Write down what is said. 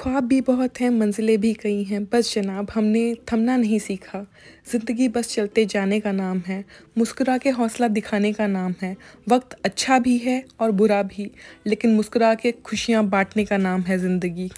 ख्वाब भी बहुत हैं मंजिलें भी कई हैं बस जनाब हमने थमना नहीं सीखा ज़िंदगी बस चलते जाने का नाम है मुस्कुरा के हौसला दिखाने का नाम है वक्त अच्छा भी है और बुरा भी लेकिन मुस्कुरा के खुशियाँ बाँटने का नाम है ज़िंदगी